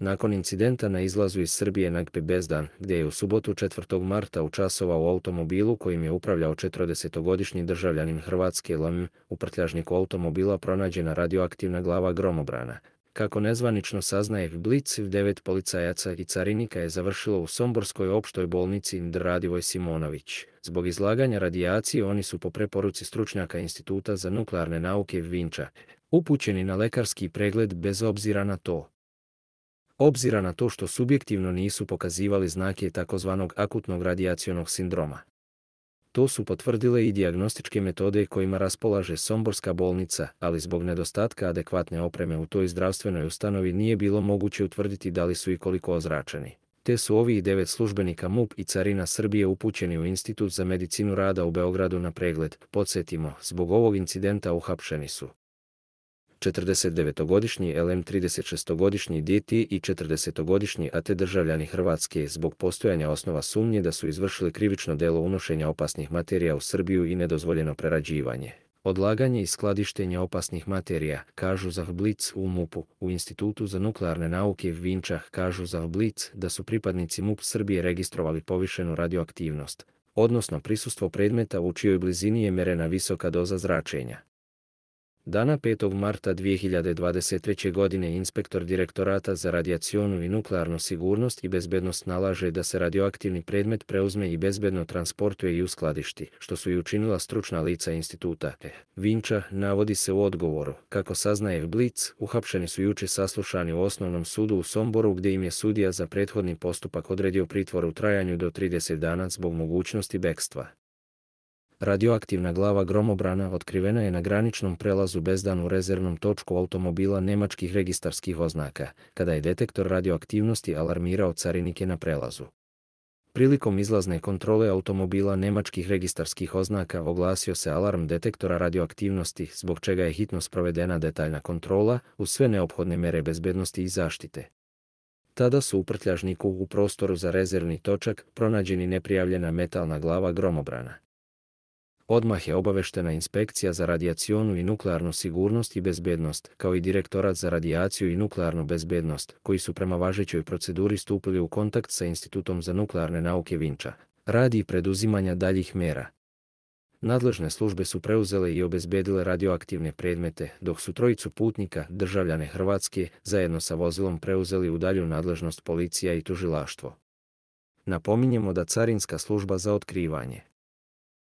nakon incidenta na izlazu iz Srbije na bezdan, gdje je u subotu 4. marta učasovao automobilu kojim je upravljao 40-godišnji državljanin Hrvatske LM, u prtljažniku automobila pronađena radioaktivna glava gromobrana. Kako nezvanično saznaje Blic, devet policajaca i carinika je završilo u Somborskoj opštoj bolnici Radivoj Simonović. Zbog izlaganja radijacije oni su po preporuci stručnjaka Instituta za nuklearne nauke Vinča upućeni na lekarski pregled bez obzira na to obzira na to što subjektivno nisu pokazivali znake takozvanog akutnog radijacionog sindroma. To su potvrdile i dijagnostičke metode kojima raspolaže Somborska bolnica, ali zbog nedostatka adekvatne opreme u toj zdravstvenoj ustanovi nije bilo moguće utvrditi da li su i koliko ozračeni. Te su ovih devet službenika MUP i Carina Srbije upućeni u Institut za medicinu rada u Beogradu na pregled. Podsjetimo, zbog ovog incidenta uhapšeni su 49-godišnji LM 36-godišnji DT i 40-godišnji AT državljani Hrvatske zbog postojanja osnova sumnje da su izvršili krivično delo unošenja opasnih materija u Srbiju i nedozvoljeno prerađivanje. Odlaganje i skladištenje opasnih materija, kažu za HBLIC u MUP-u, u Institutu za nuklearne nauke v Vinčah kažu za Blic da su pripadnici MUP Srbije registrovali povišenu radioaktivnost, odnosno prisustvo predmeta u čijoj blizini je merena visoka doza zračenja. Dana 5. marta 2023. godine inspektor Direktorata za radijacijonu i nuklearnu sigurnost i bezbednost nalaže da se radioaktivni predmet preuzme i bezbedno transportuje i uskladišti, što su i učinila stručna lica instituta. Vinča navodi se u odgovoru, kako saznaje Blic, uhapšeni su juče saslušani u osnovnom sudu u Somboru gdje im je sudija za prethodni postupak odredio pritvor u trajanju do 30 dana zbog mogućnosti bekstva. Radioaktivna glava gromobrana otkrivena je na graničnom prelazu Bezdan u rezervnom točku automobila nemačkih registarskih oznaka, kada je detektor radioaktivnosti alarmirao carinike na prelazu. Prilikom izlazne kontrole automobila nemačkih registarskih oznaka oglasio se alarm detektora radioaktivnosti zbog čega je hitno sprovedena detaljna kontrola uz sve neophodne mere bezbednosti i zaštite. Tada su u prtljažniku u prostoru za rezervni točak pronađeni neprijavljena metalna glava gromobrana. Odmah je obaveštena inspekcija za radijacionu i nuklearnu sigurnost i bezbednost, kao i direktorat za radijaciju i nuklearnu bezbednost, koji su prema važećoj proceduri stupili u kontakt sa Institutom za nuklearne nauke Vinča, radi preduzimanja daljih mjera. Nadležne službe su preuzele i obezbedile radioaktivne predmete, dok su trojicu putnika, državljane Hrvatske, zajedno sa vozilom preuzeli u dalju nadležnost policija i tužilaštvo. Napominjemo da Carinska služba za otkrivanje